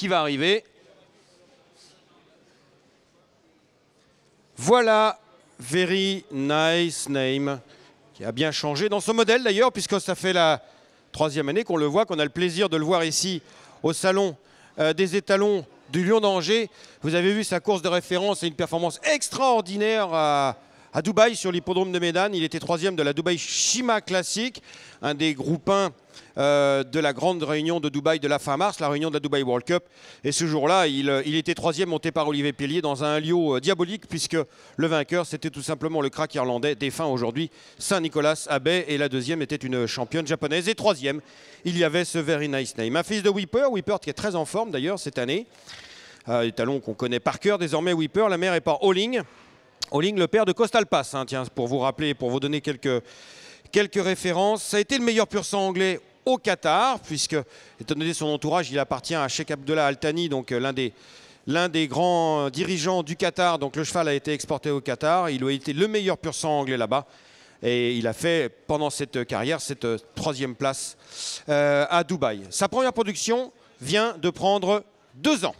qui va arriver. Voilà, very nice name, qui a bien changé dans ce modèle d'ailleurs, puisque ça fait la troisième année qu'on le voit, qu'on a le plaisir de le voir ici au salon euh, des étalons du Lyon d'Angers. Vous avez vu sa course de référence et une performance extraordinaire à à Dubaï sur l'hippodrome de Médane. Il était troisième de la Dubaï Shima Classic, un des groupins euh, de la grande réunion de Dubaï de la fin mars, la réunion de la Dubaï World Cup. Et ce jour-là, il, euh, était troisième monté par Olivier Pellier dans un lieu euh, diabolique puisque le vainqueur, c'était tout simplement le crack irlandais défunt aujourd'hui, Saint-Nicolas Abbey. Et la deuxième était une championne japonaise. Et troisième, il y avait ce Very Nice Name. Un fils de Whipper, Whipper qui est très en forme d'ailleurs cette année. Euh, les talons qu'on connaît par cœur désormais, Whipper. La mère est par Holling en le père de Costalpas, hein, tiens, pour vous rappeler, pour vous donner quelques, quelques références. Ça a été le meilleur pur sang anglais au Qatar, puisque, étant donné son entourage, il appartient à Sheikh Abdullah Al-Thani, donc euh, l'un des, l'un des grands dirigeants du Qatar. Donc le cheval a été exporté au Qatar. Il a été le meilleur pur sang anglais là-bas. Et il a fait, pendant cette carrière, cette euh, troisième place euh, à Dubaï. Sa première production vient de prendre deux ans.